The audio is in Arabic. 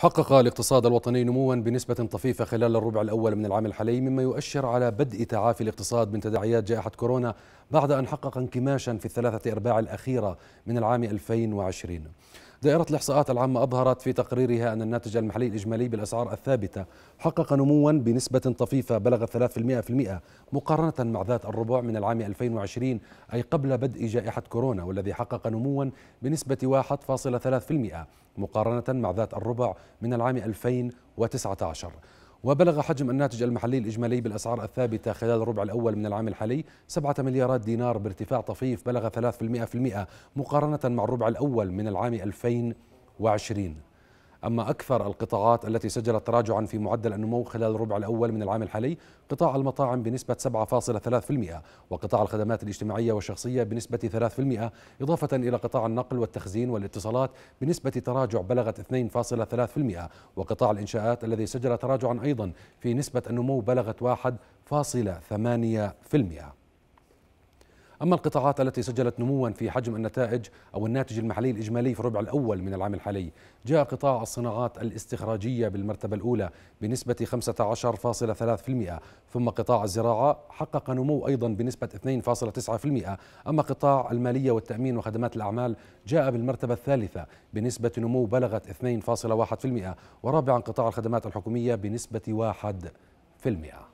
حقق الاقتصاد الوطني نموا بنسبة طفيفة خلال الربع الأول من العام الحالي مما يؤشر على بدء تعافي الاقتصاد من تداعيات جائحة كورونا بعد أن حقق انكماشا في الثلاثة أرباع الأخيرة من العام 2020 دائرة الإحصاءات العامة أظهرت في تقريرها أن الناتج المحلي الإجمالي بالأسعار الثابتة حقق نموا بنسبة طفيفة بلغت 3% مقارنة مع ذات الربع من العام 2020 أي قبل بدء جائحة كورونا والذي حقق نموا بنسبة 1.3% مقارنة مع ذات الربع من العام 2019 وبلغ حجم الناتج المحلي الإجمالي بالأسعار الثابتة خلال الربع الأول من العام الحالي 7 مليارات دينار بارتفاع طفيف بلغ 3% مقارنة مع الربع الأول من العام 2020 أما أكثر القطاعات التي سجلت تراجعا في معدل النمو خلال الربع الأول من العام الحالي قطاع المطاعم بنسبة 7.3% وقطاع الخدمات الاجتماعية والشخصية بنسبة 3% إضافة إلى قطاع النقل والتخزين والاتصالات بنسبة تراجع بلغت 2.3% وقطاع الإنشاءات الذي سجل تراجعا أيضا في نسبة النمو بلغت 1.8% أما القطاعات التي سجلت نموا في حجم النتائج أو الناتج المحلي الإجمالي في الربع الأول من العام الحالي جاء قطاع الصناعات الاستخراجية بالمرتبة الأولى بنسبة 15.3% ثم قطاع الزراعة حقق نمو أيضا بنسبة 2.9% أما قطاع المالية والتأمين وخدمات الأعمال جاء بالمرتبة الثالثة بنسبة نمو بلغت 2.1% ورابعا قطاع الخدمات الحكومية بنسبة 1%